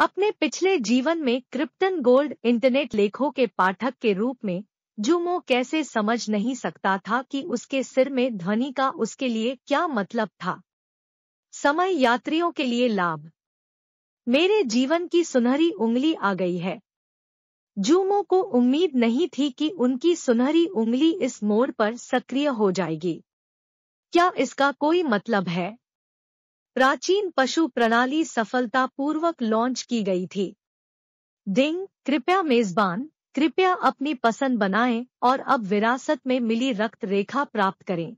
अपने पिछले जीवन में क्रिप्टन गोल्ड इंटरनेट लेखों के पाठक के रूप में जुमो कैसे समझ नहीं सकता था कि उसके सिर में ध्वनि का उसके लिए क्या मतलब था समय यात्रियों के लिए लाभ मेरे जीवन की सुनहरी उंगली आ गई है जूमो को उम्मीद नहीं थी कि उनकी सुनहरी उंगली इस मोड़ पर सक्रिय हो जाएगी क्या इसका कोई मतलब है प्राचीन पशु प्रणाली सफलतापूर्वक लॉन्च की गई थी डिंग कृपया मेजबान कृपया अपनी पसंद बनाएं और अब विरासत में मिली रक्त रेखा प्राप्त करें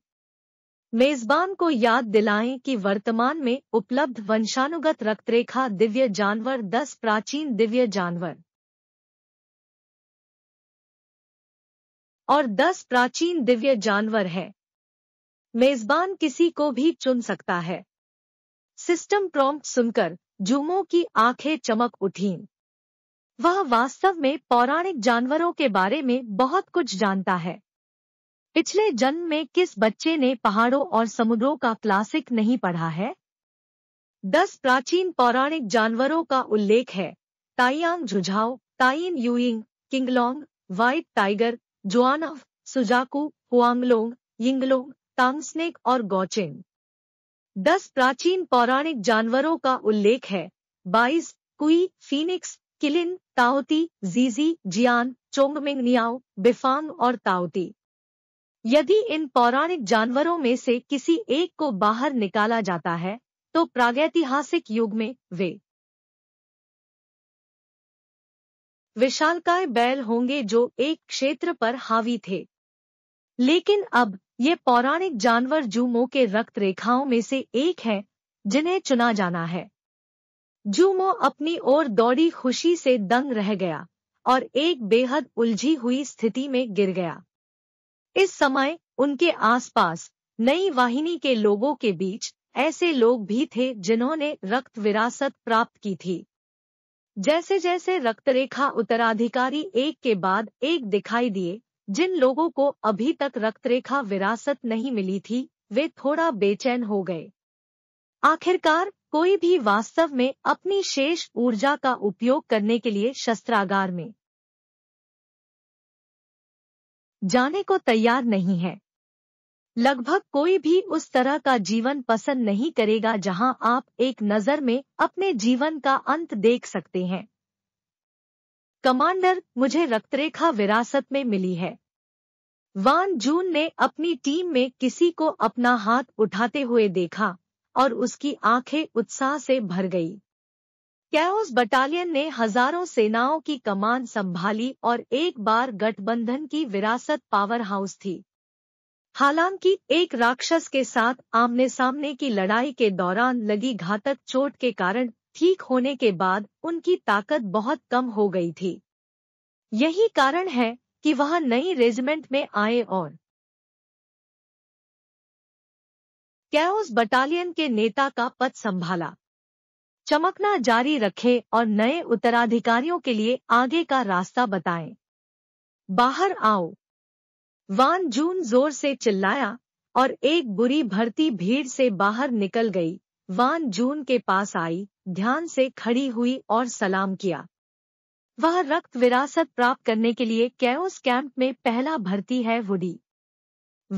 मेजबान को याद दिलाएं कि वर्तमान में उपलब्ध वंशानुगत रक्तरेखा दिव्य जानवर 10 प्राचीन दिव्य जानवर और 10 प्राचीन दिव्य जानवर है मेजबान किसी को भी चुन सकता है सिस्टम प्रॉम्प्ट सुनकर जुमो की आंखें चमक उठीं। वह वास्तव में पौराणिक जानवरों के बारे में बहुत कुछ जानता है पिछले जन्म में किस बच्चे ने पहाड़ों और समुद्रों का क्लासिक नहीं पढ़ा है दस प्राचीन पौराणिक जानवरों का उल्लेख है ताइयांग झुझाओ ताइन यूइंग किंगलोंग व्हाइट टाइगर जुआनव सुजाकू हुआंगलोंग यिंगलोंग तांगस्नेक और गौचेंग दस प्राचीन पौराणिक जानवरों का उल्लेख है बाईस कुई फीनिक्स किलिन ताओती जीजी जियान चोंगमिंग नियाओ बिफांग और ताओती यदि इन पौराणिक जानवरों में से किसी एक को बाहर निकाला जाता है तो प्रागैतिहासिक युग में वे विशालकाय बैल होंगे जो एक क्षेत्र पर हावी थे लेकिन अब ये पौराणिक जानवर जूमो के रक्त रेखाओं में से एक है जिन्हें चुना जाना है जूमो अपनी ओर दौड़ी खुशी से दंग रह गया और एक बेहद उलझी हुई स्थिति में गिर गया इस समय उनके आसपास नई वाहिनी के लोगों के बीच ऐसे लोग भी थे जिन्होंने रक्त विरासत प्राप्त की थी जैसे जैसे रक्तरेखा उत्तराधिकारी एक के बाद एक दिखाई दिए जिन लोगों को अभी तक रक्तरेखा विरासत नहीं मिली थी वे थोड़ा बेचैन हो गए आखिरकार कोई भी वास्तव में अपनी शेष ऊर्जा का उपयोग करने के लिए शस्त्रागार में जाने को तैयार नहीं है लगभग कोई भी उस तरह का जीवन पसंद नहीं करेगा जहां आप एक नज़र में अपने जीवन का अंत देख सकते हैं कमांडर मुझे रक्तरेखा विरासत में मिली है वान जून ने अपनी टीम में किसी को अपना हाथ उठाते हुए देखा और उसकी आंखें उत्साह से भर गई कैओस बटालियन ने हजारों सेनाओं की कमान संभाली और एक बार गठबंधन की विरासत पावर हाउस थी हालांकि एक राक्षस के साथ आमने सामने की लड़ाई के दौरान लगी घातक चोट के कारण ठीक होने के बाद उनकी ताकत बहुत कम हो गई थी यही कारण है कि वह नई रेजिमेंट में आए और कैओस बटालियन के नेता का पद संभाला चमकना जारी रखे और नए उत्तराधिकारियों के लिए आगे का रास्ता बताएं। बाहर आओ वान जून जोर से चिल्लाया और एक बुरी भर्ती भीड़ से बाहर निकल गई वान जून के पास आई ध्यान से खड़ी हुई और सलाम किया वह रक्त विरासत प्राप्त करने के लिए कैओस कैंप में पहला भर्ती है वुडी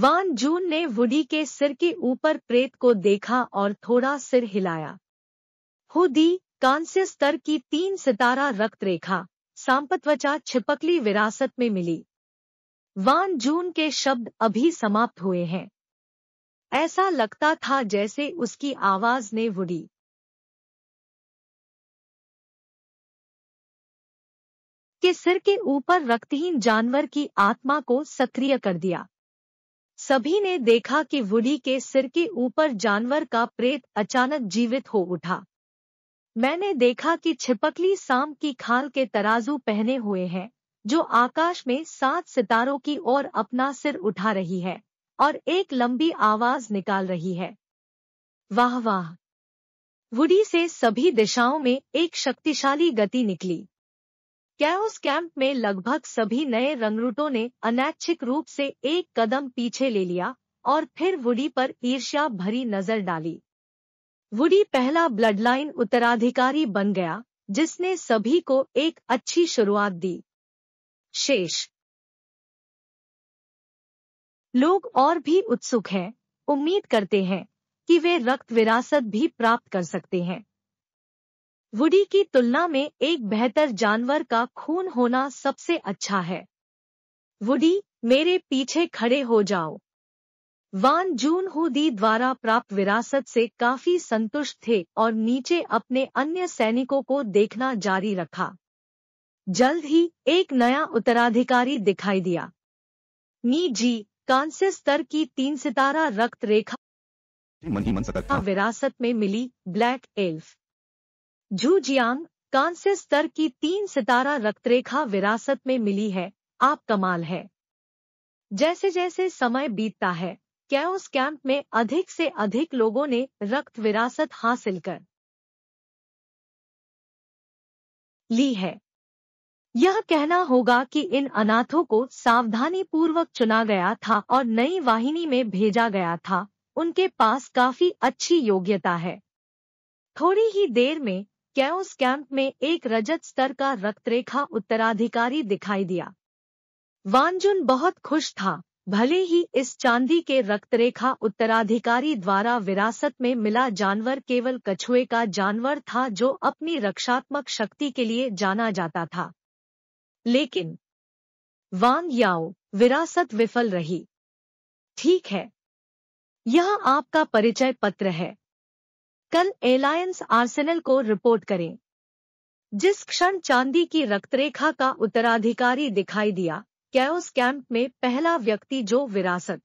वान जून ने वुडी के सिर के ऊपर प्रेत को देखा और थोड़ा सिर हिलाया हुडी कांस्य स्तर की तीन सितारा रक्त रेखा सांपत्वचा छिपकली विरासत में मिली वान जून के शब्द अभी समाप्त हुए हैं ऐसा लगता था जैसे उसकी आवाज ने वुडी के सिर के ऊपर रक्तहीन जानवर की आत्मा को सक्रिय कर दिया सभी ने देखा कि वुडी के सिर के ऊपर जानवर का प्रेत अचानक जीवित हो उठा मैंने देखा कि छिपकली सांप की खाल के तराजू पहने हुए हैं जो आकाश में सात सितारों की ओर अपना सिर उठा रही है और एक लंबी आवाज निकाल रही है वाह वाह वुडी से सभी दिशाओं में एक शक्तिशाली गति निकली कैओस कैंप में लगभग सभी नए रंगरूटों ने अनैच्छिक रूप से एक कदम पीछे ले लिया और फिर वुडी पर ईर्ष्या भरी नजर डाली वुडी पहला ब्लडलाइन उत्तराधिकारी बन गया जिसने सभी को एक अच्छी शुरुआत दी शेष लोग और भी उत्सुक हैं उम्मीद करते हैं कि वे रक्त विरासत भी प्राप्त कर सकते हैं वुडी की तुलना में एक बेहतर जानवर का खून होना सबसे अच्छा है वुडी मेरे पीछे खड़े हो जाओ वान जून हुदी द्वारा प्राप्त विरासत से काफी संतुष्ट थे और नीचे अपने अन्य सैनिकों को देखना जारी रखा जल्द ही एक नया उत्तराधिकारी दिखाई दिया नी जी कांस्य स्तर की तीन सितारा रक्त रेखा मन ही मन सतर्क विरासत में मिली ब्लैक एल्फ झू जियांग कांस्य स्तर की तीन सितारा रक्तरेखा विरासत में मिली है आप कमाल है जैसे जैसे समय बीतता है कैओस कैंप में अधिक से अधिक लोगों ने रक्त विरासत हासिल कर ली है यह कहना होगा कि इन अनाथों को सावधानी पूर्वक चुना गया था और नई वाहिनी में भेजा गया था उनके पास काफी अच्छी योग्यता है थोड़ी ही देर में कैओस कैंप में एक रजत स्तर का रक्तरेखा उत्तराधिकारी दिखाई दिया वानजुन बहुत खुश था भले ही इस चांदी के रक्तरेखा उत्तराधिकारी द्वारा विरासत में मिला जानवर केवल कछुए का जानवर था जो अपनी रक्षात्मक शक्ति के लिए जाना जाता था लेकिन वांग याओ विरासत विफल रही ठीक है यह आपका परिचय पत्र है कल एलायंस आर्सेनल को रिपोर्ट करें जिस क्षण चांदी की रक्तरेखा का उत्तराधिकारी दिखाई दिया कैओस कैंप में पहला व्यक्ति जो विरासत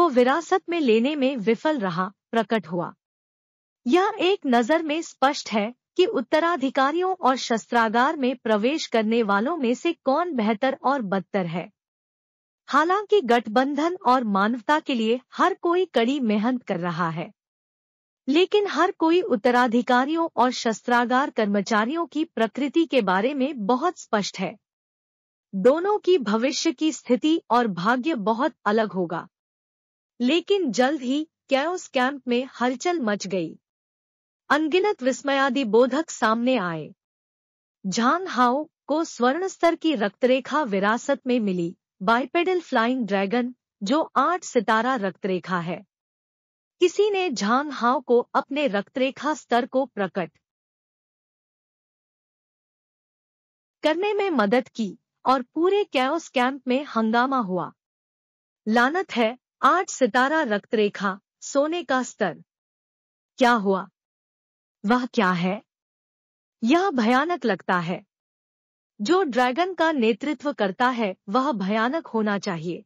को विरासत में लेने में विफल रहा प्रकट हुआ यह एक नजर में स्पष्ट है कि उत्तराधिकारियों और शस्त्रागार में प्रवेश करने वालों में से कौन बेहतर और बदतर है हालांकि गठबंधन और मानवता के लिए हर कोई कड़ी मेहनत कर रहा है लेकिन हर कोई उत्तराधिकारियों और शस्त्रागार कर्मचारियों की प्रकृति के बारे में बहुत स्पष्ट है दोनों की भविष्य की स्थिति और भाग्य बहुत अलग होगा लेकिन जल्द ही कैओस कैंप में हलचल मच गई अनगिनत विस्मयादि बोधक सामने आए झांग हाओ को स्वर्ण स्तर की रक्तरेखा विरासत में मिली बाइपेडल फ्लाइंग ड्रैगन जो आठ सितारा रक्तरेखा है किसी ने झांग हाओ को अपने रक्तरेखा स्तर को प्रकट करने में मदद की और पूरे कैओस कैंप में हंगामा हुआ लानत है आठ सितारा रक्तरेखा सोने का स्तर क्या हुआ वह क्या है यह भयानक लगता है जो ड्रैगन का नेतृत्व करता है वह भयानक होना चाहिए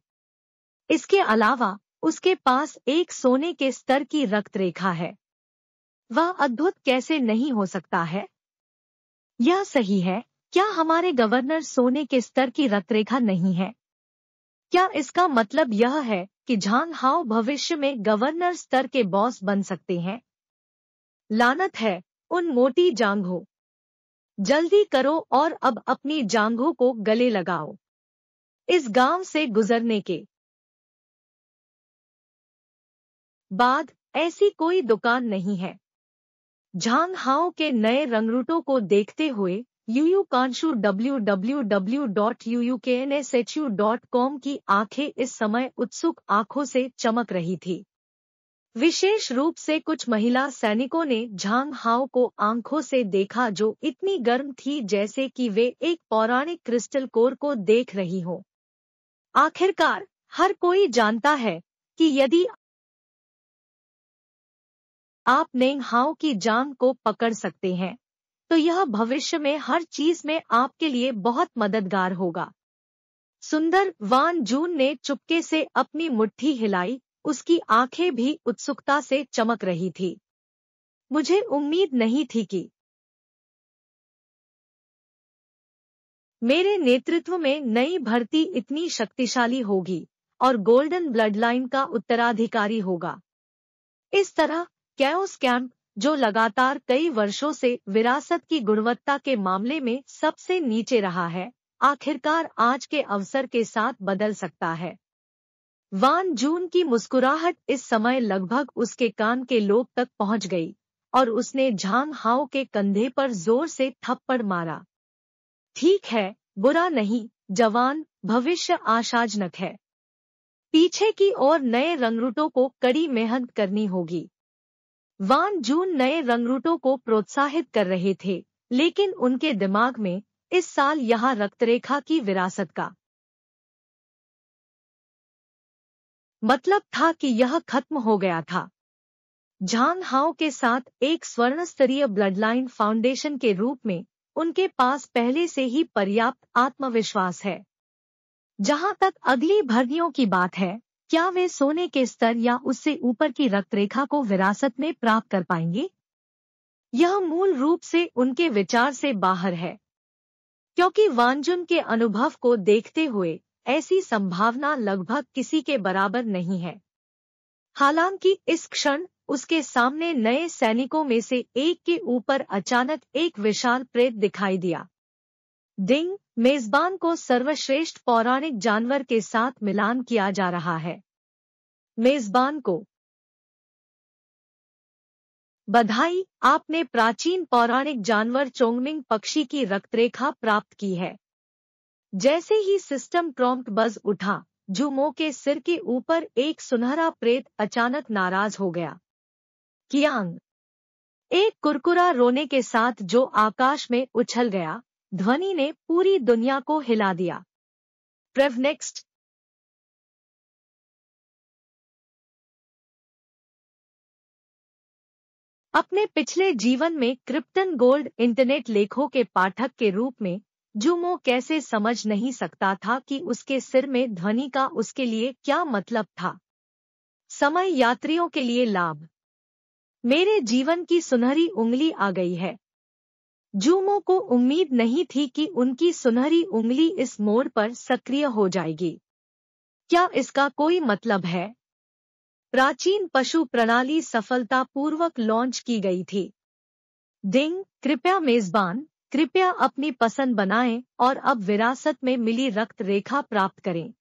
इसके अलावा उसके पास एक सोने के स्तर की रक्त रेखा है वह अद्भुत कैसे नहीं हो सकता है यह सही है क्या हमारे गवर्नर सोने के स्तर की रक्तरेखा नहीं है क्या इसका मतलब यह है कि झांग हाओ भविष्य में गवर्नर स्तर के बॉस बन सकते हैं लानत है उन मोटी जांघों जल्दी करो और अब अपनी जांघों को गले लगाओ इस गांव से गुजरने के बाद ऐसी कोई दुकान नहीं है झांगहाओ के नए रंगरूटों को देखते हुए यूयू कांशु W W W dot UU K N S H U dot com की आंखें इस समय उत्सुक आंखों से चमक रही थी विशेष रूप से कुछ महिला सैनिकों ने झांग हाओ को आंखों से देखा जो इतनी गर्म थी जैसे कि वे एक पौराणिक क्रिस्टल कोर को देख रही हो आखिरकार हर कोई जानता है कि यदि आप नेंग हाओ की जांग को पकड़ सकते हैं तो यह भविष्य में हर चीज में आपके लिए बहुत मददगार होगा सुंदर वान जून ने चुपके से अपनी मुट्ठी हिलाई उसकी आंखें भी उत्सुकता से चमक रही थी मुझे उम्मीद नहीं थी कि मेरे नेतृत्व में नई भर्ती इतनी शक्तिशाली होगी और गोल्डन ब्लडलाइन का उत्तराधिकारी होगा इस तरह कैओस कैंप जो लगातार कई वर्षों से विरासत की गुणवत्ता के मामले में सबसे नीचे रहा है आखिरकार आज के अवसर के साथ बदल सकता है वान जून की मुस्कुराहट इस समय लगभग उसके कान के लोब तक पहुंच गई और उसने झांग हाओ के कंधे पर जोर से थप्पड़ मारा ठीक है बुरा नहीं जवान भविष्य आशाजनक है पीछे की ओर नए रंगरूटों को कड़ी मेहनत करनी होगी वान जून नए रंगरूटों को प्रोत्साहित कर रहे थे लेकिन उनके दिमाग में इस साल यहाँ रक्तरेखा की विरासत का मतलब था कि यह खत्म हो गया था झांग हाओ के साथ एक स्वर्ण स्तरीय ब्लडलाइन फाउंडेशन के रूप में उनके पास पहले से ही पर्याप्त आत्मविश्वास है जहां तक अगली भर्तियों की बात है क्या वे सोने के स्तर या उससे ऊपर की रक्तरेखा को विरासत में प्राप्त कर पाएंगे यह मूल रूप से उनके विचार से बाहर है क्योंकि वांजुन के अनुभव को देखते हुए ऐसी संभावना लगभग किसी के बराबर नहीं है हालांकि इस क्षण उसके सामने नए सैनिकों में से एक के ऊपर अचानक एक विशाल प्रेत दिखाई दिया डिंग मेजबान को सर्वश्रेष्ठ पौराणिक जानवर के साथ मिलान किया जा रहा है मेजबान को बधाई आपने प्राचीन पौराणिक जानवर चोंगमिंग पक्षी की रक्तरेखा प्राप्त की है जैसे ही सिस्टम प्रॉम्प्ट बज उठा जुमो के सिर के ऊपर एक सुनहरा प्रेत अचानक नाराज हो गया कियांग एक कुरकुरा रोने के साथ जो आकाश में उछल गया ध्वनि ने पूरी दुनिया को हिला दिया प्रेव नेक्स्ट अपने पिछले जीवन में क्रिप्टन गोल्ड इंटरनेट लेखों के पाठक के रूप में जुमो कैसे समझ नहीं सकता था कि उसके सिर में ध्वनि का उसके लिए क्या मतलब था समय यात्रियों के लिए लाभ मेरे जीवन की सुनहरी उंगली आ गई है जूमो को उम्मीद नहीं थी कि उनकी सुनहरी उंगली इस मोड़ पर सक्रिय हो जाएगी क्या इसका कोई मतलब है प्राचीन पशु प्रणाली सफलतापूर्वक लॉन्च की गई थी डिंग कृपया मेजबान कृपया अपनी पसंद बनाएं और अब विरासत में मिली रक्त रेखा प्राप्त करें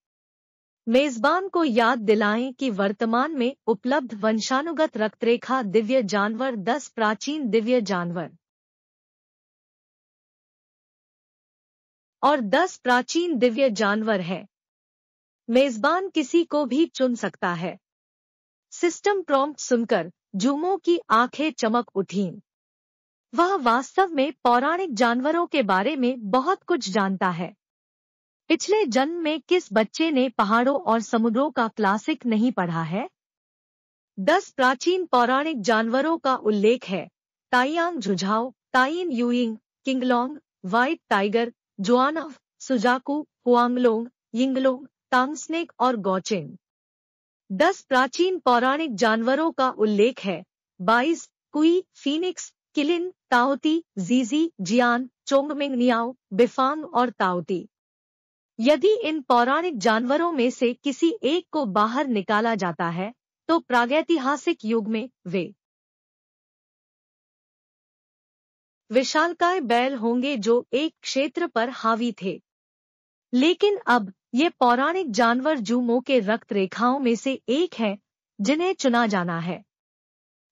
मेजबान को याद दिलाएं कि वर्तमान में उपलब्ध वंशानुगत रक्तरेखा दिव्य जानवर 10 प्राचीन दिव्य जानवर और 10 प्राचीन दिव्य जानवर है मेजबान किसी को भी चुन सकता है सिस्टम प्रॉम्प्ट सुनकर जुमों की आंखें चमक उठीं वह वास्तव में पौराणिक जानवरों के बारे में बहुत कुछ जानता है पिछले जन्म में किस बच्चे ने पहाड़ों और समुद्रों का क्लासिक नहीं पढ़ा है दस प्राचीन पौराणिक जानवरों का उल्लेख है ताइयांग झुझाओ ताइन यूइंग किंगलोंग व्हाइट टाइगर जुआनफ सुजाकू हुआंगलोंग यिंगलोंग तांगस्नेक और गौचिंग दस प्राचीन पौराणिक जानवरों का उल्लेख है बाईस कुई फीनिक्स किलिन ताओती जीजी जियान चोंगमिंग नियाओ बिफांग और ताओती यदि इन पौराणिक जानवरों में से किसी एक को बाहर निकाला जाता है तो प्रागैतिहासिक युग में वे विशालकाय बैल होंगे जो एक क्षेत्र पर हावी थे लेकिन अब ये पौराणिक जानवर जूमों के रक्त रेखाओं में से एक है जिन्हें चुना जाना है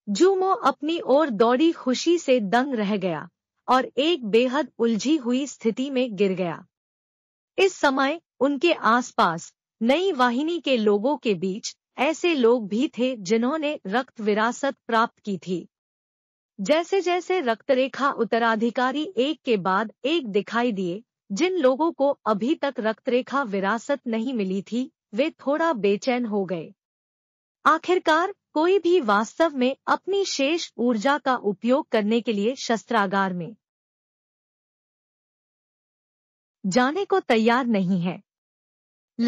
जूमो अपनी ओर दौड़ी खुशी से दंग रह गया और एक बेहद उलझी हुई स्थिति में गिर गया इस समय उनके आसपास नई वाहिनी के लोगों के बीच ऐसे लोग भी थे जिन्होंने रक्त विरासत प्राप्त की थी जैसे जैसे रक्तरेखा उत्तराधिकारी एक के बाद एक दिखाई दिए जिन लोगों को अभी तक रक्तरेखा विरासत नहीं मिली थी वे थोड़ा बेचैन हो गए आखिरकार कोई भी वास्तव में अपनी शेष ऊर्जा का उपयोग करने के लिए शस्त्रागार में जाने को तैयार नहीं है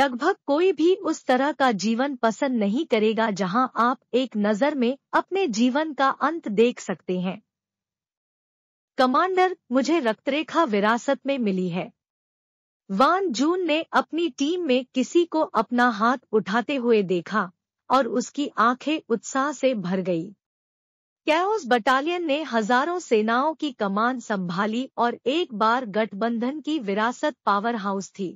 लगभग कोई भी उस तरह का जीवन पसंद नहीं करेगा जहां आप एक नजर में अपने जीवन का अंत देख सकते हैं कमांडर मुझे रक्तरेखा विरासत में मिली है वान जून ने अपनी टीम में किसी को अपना हाथ उठाते हुए देखा और उसकी आंखें उत्साह से भर गई कैओस बटालियन ने हजारों सेनाओं की कमान संभाली और एक बार गठबंधन की विरासत पावर हाउस थी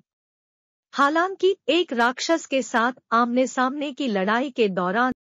हालांकि एक राक्षस के साथ आमने सामने की लड़ाई के दौरान